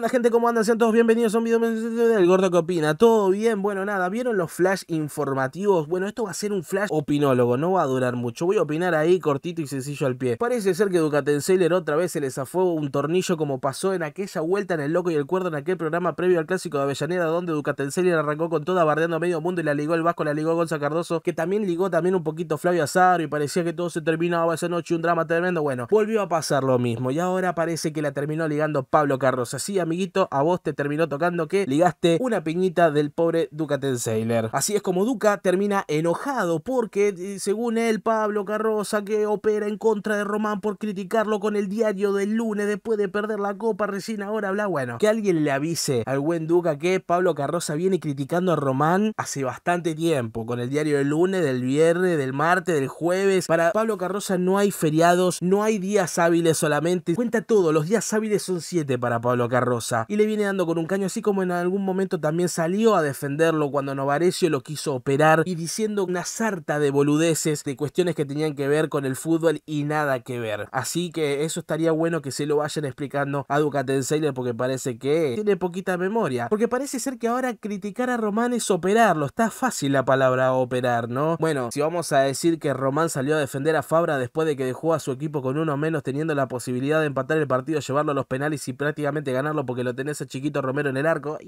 ¿Qué gente? ¿Cómo andan? Sean todos bienvenidos a un video del Gordo que opina. ¿Todo bien? Bueno, nada, ¿vieron los flash informativos? Bueno, esto va a ser un flash opinólogo, no va a durar mucho. Voy a opinar ahí cortito y sencillo al pie. Parece ser que Sailor otra vez se les zafó un tornillo como pasó en aquella vuelta en el Loco y el Cuerdo en aquel programa previo al Clásico de Avellaneda donde Sailor arrancó con toda bardeando a medio mundo y la ligó el Vasco, la ligó Gonza Cardoso, que también ligó también un poquito Flavio Azaro y parecía que todo se terminaba esa noche, un drama tremendo. Bueno, volvió a pasar lo mismo y ahora parece que la terminó ligando Pablo Carlos amiguito, a vos te terminó tocando que ligaste una piñita del pobre Duca Sailor. Así es como Duca termina enojado porque, eh, según él, Pablo Carroza, que opera en contra de Román por criticarlo con el diario del lunes después de perder la copa recién ahora, habla. bueno. Que alguien le avise al buen Duca que Pablo Carroza viene criticando a Román hace bastante tiempo, con el diario del lunes, del viernes, del martes, del jueves. Para Pablo Carroza no hay feriados, no hay días hábiles solamente. Cuenta todo, los días hábiles son 7 para Pablo Carroza y le viene dando con un caño, así como en algún momento también salió a defenderlo cuando Novarecio lo quiso operar y diciendo una sarta de boludeces de cuestiones que tenían que ver con el fútbol y nada que ver. Así que eso estaría bueno que se lo vayan explicando a Ducaten Sailor porque parece que tiene poquita memoria. Porque parece ser que ahora criticar a Román es operarlo. Está fácil la palabra operar, ¿no? Bueno, si vamos a decir que Román salió a defender a Fabra después de que dejó a su equipo con uno menos teniendo la posibilidad de empatar el partido, llevarlo a los penales y prácticamente ganar porque lo tenés a Chiquito Romero en el arco.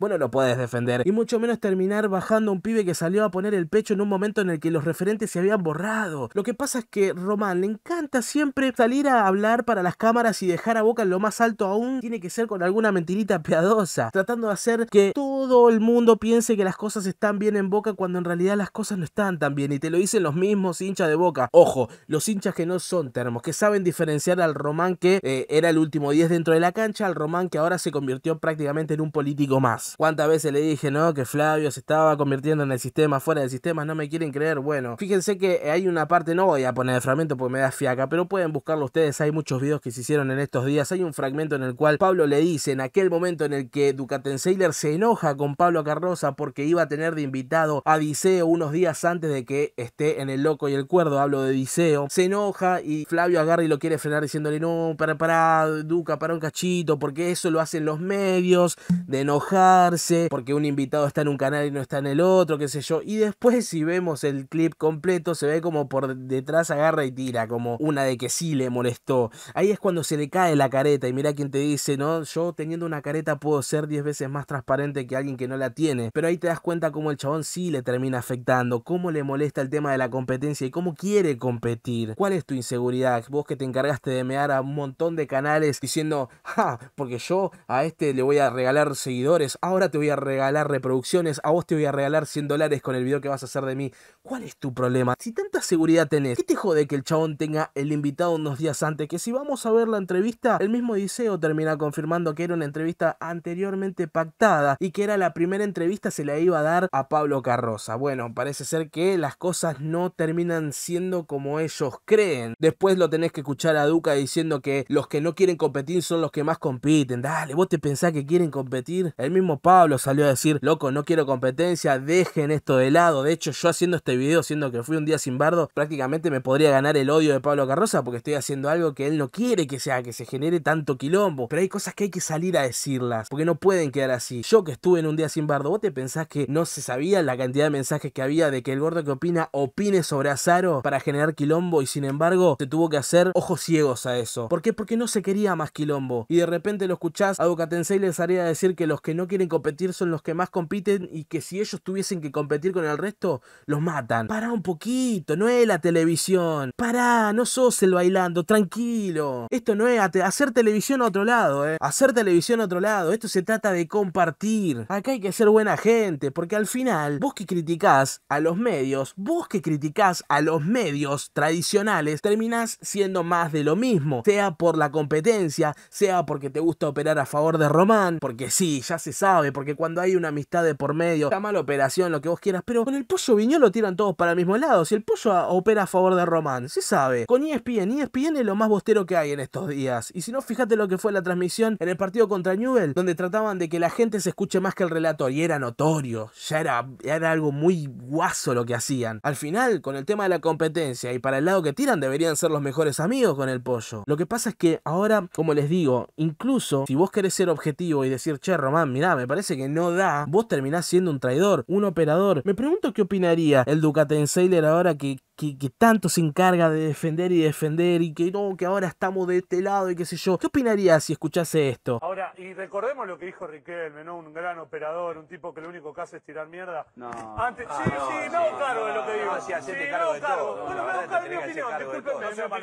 bueno, lo puedes defender. Y mucho menos terminar bajando un pibe que salió a poner el pecho en un momento en el que los referentes se habían borrado. Lo que pasa es que Román le encanta siempre salir a hablar para las cámaras y dejar a Boca lo más alto aún. Tiene que ser con alguna mentirita piadosa, tratando de hacer que todo el mundo piense que las cosas están bien en Boca cuando en realidad las cosas no están tan bien. Y te lo dicen los mismos hinchas de Boca. Ojo, los hinchas que no son termos, que saben diferenciar al Román que eh, era el último 10 dentro de la cancha, al Román que ahora se convirtió prácticamente en un político más. ¿Cuántas veces le dije, no? Que Flavio se estaba convirtiendo en el sistema, fuera del sistema, no me quieren creer. Bueno, fíjense que hay una parte, no voy a poner el fragmento porque me da fiaca, pero pueden buscarlo ustedes. Hay muchos videos que se hicieron en estos días. Hay un fragmento en el cual Pablo le dice, en aquel momento en el que Ducatenseiler se enoja con Pablo Carrosa porque iba a tener de invitado a Diceo unos días antes de que esté en El Loco y el Cuerdo, hablo de Diceo, se enoja y Flavio agarra y lo quiere frenar diciéndole, no, para, para, Duca, para un cachito, porque es eso lo hacen los medios, de enojarse, porque un invitado está en un canal y no está en el otro, qué sé yo. Y después si vemos el clip completo, se ve como por detrás agarra y tira, como una de que sí le molestó. Ahí es cuando se le cae la careta y mira quién te dice, ¿no? Yo teniendo una careta puedo ser 10 veces más transparente que alguien que no la tiene. Pero ahí te das cuenta cómo el chabón sí le termina afectando, cómo le molesta el tema de la competencia y cómo quiere competir. ¿Cuál es tu inseguridad? Vos que te encargaste de mear a un montón de canales diciendo, ja, porque yo a este le voy a regalar seguidores, ahora te voy a regalar reproducciones, a vos te voy a regalar 100 dólares con el video que vas a hacer de mí. ¿Cuál es tu problema? Si tanta seguridad tenés, ¿qué te jode que el chabón tenga el invitado unos días antes? Que si vamos a ver la entrevista, el mismo Diceo termina confirmando que era una entrevista anteriormente pactada y que era la primera entrevista se la iba a dar a Pablo Carroza. Bueno, parece ser que las cosas no terminan siendo como ellos creen. Después lo tenés que escuchar a Duca diciendo que los que no quieren competir son los que más compiten dale, vos te pensás que quieren competir. El mismo Pablo salió a decir, loco, no quiero competencia, dejen esto de lado. De hecho, yo haciendo este video, siendo que fui un día sin bardo, prácticamente me podría ganar el odio de Pablo Carroza porque estoy haciendo algo que él no quiere que sea, que se genere tanto quilombo. Pero hay cosas que hay que salir a decirlas, porque no pueden quedar así. Yo que estuve en un día sin bardo, vos te pensás que no se sabía la cantidad de mensajes que había de que el gordo que opina opine sobre Azaro para generar quilombo y sin embargo se tuvo que hacer ojos ciegos a eso. ¿Por qué? Porque no se quería más quilombo y de repente los escuchás a Ducatensei les haría decir que los que no quieren competir son los que más compiten y que si ellos tuviesen que competir con el resto, los matan. Pará un poquito, no es la televisión. Pará, no sos el bailando, tranquilo. Esto no es hacer televisión a otro lado, eh. Hacer televisión a otro lado. Esto se trata de compartir. Acá hay que ser buena gente, porque al final, vos que criticás a los medios, vos que criticás a los medios tradicionales, terminás siendo más de lo mismo. Sea por la competencia, sea porque te gusta operar a favor de Román, porque sí, ya se sabe, porque cuando hay una amistad de por medio, está mala operación, lo que vos quieras, pero con el pollo Viñó lo tiran todos para el mismo lado. Si el pollo opera a favor de Román, se sabe. Con ESPN, ESPN es lo más bostero que hay en estos días. Y si no, fíjate lo que fue la transmisión en el partido contra Newell, donde trataban de que la gente se escuche más que el relator, y era notorio, ya era, ya era algo muy guaso lo que hacían. Al final, con el tema de la competencia y para el lado que tiran, deberían ser los mejores amigos con el pollo. Lo que pasa es que ahora, como les digo, incluso si vos querés ser objetivo y decir, che, Román, mirá, me parece que no da, vos terminás siendo un traidor, un operador. Me pregunto qué opinaría el Ducaten Sailor ahora que, que, tanto se encarga de defender y defender y que no, que ahora estamos de este lado y qué sé yo. ¿Qué opinaría si escuchase esto? Ahora, y recordemos lo que dijo Riquelme, ¿no? Un gran operador, un tipo que lo único que hace es tirar mierda. No. Antes, ah, sí, no, sí, cargo de lo que digo. sí, me cargo. Bueno, me hago cargo mi opinión, te no,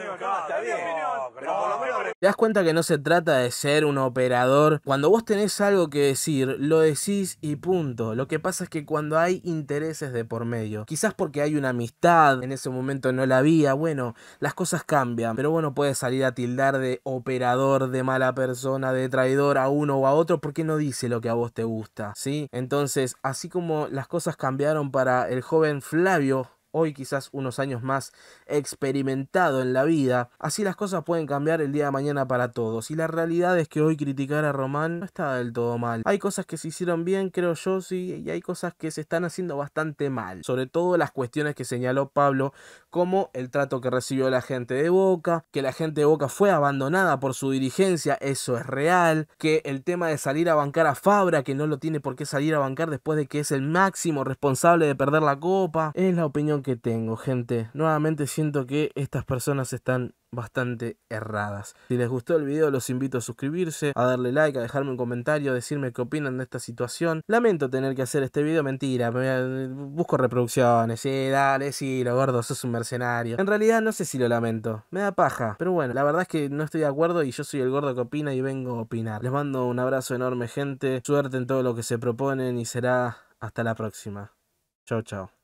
opinión. Pero lo menos... Te das cuenta que no se trata de ser un operador. Cuando vos tenés algo que decir, lo decís y punto. Lo que pasa es que cuando hay intereses de por medio, quizás porque hay una amistad, en ese momento no la había, bueno, las cosas cambian, pero bueno, puede salir a tildar de operador, de mala persona, de traidor a uno o a otro porque no dice lo que a vos te gusta, ¿sí? Entonces, así como las cosas cambiaron para el joven Flavio, hoy quizás unos años más experimentado en la vida. Así las cosas pueden cambiar el día de mañana para todos. Y la realidad es que hoy criticar a Román no está del todo mal. Hay cosas que se hicieron bien, creo yo, sí, y hay cosas que se están haciendo bastante mal. Sobre todo las cuestiones que señaló Pablo, como el trato que recibió la gente de Boca, que la gente de Boca fue abandonada por su dirigencia, eso es real, que el tema de salir a bancar a Fabra, que no lo tiene por qué salir a bancar después de que es el máximo responsable de perder la copa, es la opinión que tengo, gente. Nuevamente siento que estas personas están bastante erradas. Si les gustó el video los invito a suscribirse, a darle like, a dejarme un comentario, a decirme qué opinan de esta situación. Lamento tener que hacer este video, mentira, busco reproducciones, eh, dale, sí, lo gordo, sos un mercenario. En realidad no sé si lo lamento, me da paja, pero bueno, la verdad es que no estoy de acuerdo y yo soy el gordo que opina y vengo a opinar. Les mando un abrazo enorme gente, suerte en todo lo que se proponen y será hasta la próxima. Chao, chao.